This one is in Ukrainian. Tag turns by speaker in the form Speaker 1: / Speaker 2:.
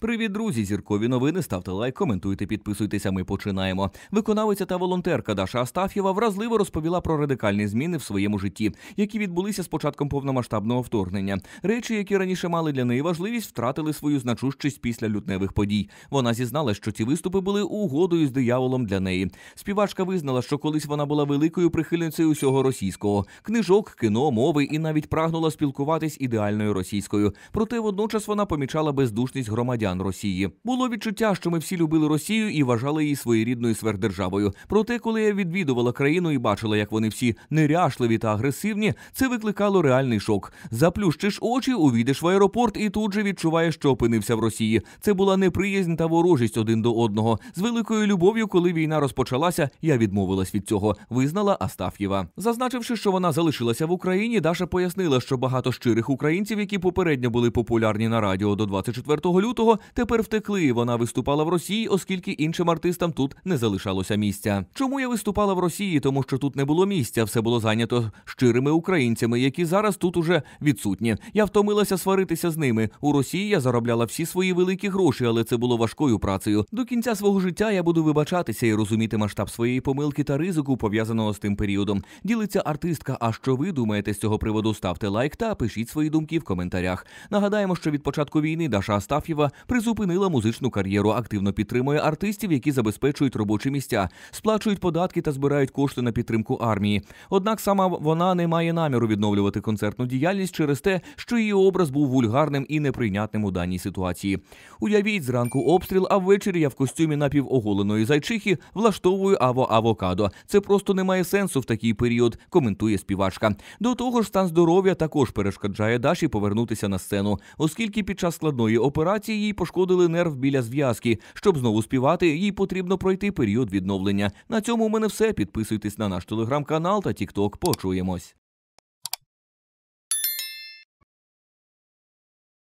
Speaker 1: Привіт, друзі! Зіркові новини. Ставте лайк, коментуйте, підписуйтеся. Ми починаємо. Виконавиця та волонтерка Даша Астафєва вразливо розповіла про радикальні зміни в своєму житті, які відбулися з початком повномасштабного вторгнення. Речі, які раніше мали для неї важливість, втратили свою значущість після лютневих подій. Вона зізнала, що ці виступи були угодою з дияволом для неї. Співачка визнала, що колись вона була великою прихильницею усього російського книжок, кіно, мови і навіть прагнула спілкуватись ідеальною російською. Проте водночас вона помічала бездушність громадян громадян Росії. Було відчуття, що ми всі любили Росію і вважали її своєрідною сверхдержавою. Проте, коли я відвідувала країну і бачила, як вони всі неряшливі та агресивні, це викликало реальний шок. Заплющиш очі, увійдеш в аеропорт і тут же відчуваєш, що опинився в Росії. Це була неприязнь та ворожість один до одного. З великою любов'ю, коли війна розпочалася, я відмовилась від цього. Визнала Астаф'єва, зазначивши, що вона залишилася в Україні. Даша пояснила, що багато щирих українців, які попередньо були популярні на радіо до 24 лютого, тепер втекли. Вона виступала в Росії, оскільки іншим артистам тут не залишалося місця. Чому я виступала в Росії? Тому що тут не було місця, все було зайнято щирими українцями, які зараз тут уже відсутні. Я втомилася сваритися з ними. У Росії я заробляла всі свої великі гроші, але це було важкою працею. До кінця свого життя я буду вибачатися і розуміти масштаб своєї помилки та ризику, пов'язаного з тим періодом. Ділиться артистка. А що ви думаєте з цього приводу? Ставте лайк та пишіть свої думки в коментарях. Нагадаємо, що від початку війни Даша Астаф'єва призупинила музичну кар'єру, активно підтримує артистів, які забезпечують робочі місця, сплачують податки та збирають кошти на підтримку армії. Однак сама вона не має наміру відновлювати концертну діяльність через те, що її образ був вульгарним і неприйнятним у даній ситуації. Уявіть зранку обстріл, а ввечері я в костюмі напівоголеної зайчихи влаштовую аво авокадо. Це просто не має сенсу в такий період, коментує співачка. До того ж, стан здоров'я також перешкоджає Даші повернутися на сцену, оскільки під час складної операції їй пошкодили нерв біля зв'язки. Щоб знову співати, їй потрібно пройти період відновлення. На цьому у мене все. Підписуйтесь на наш телеграм-канал та тікток. Почуємось.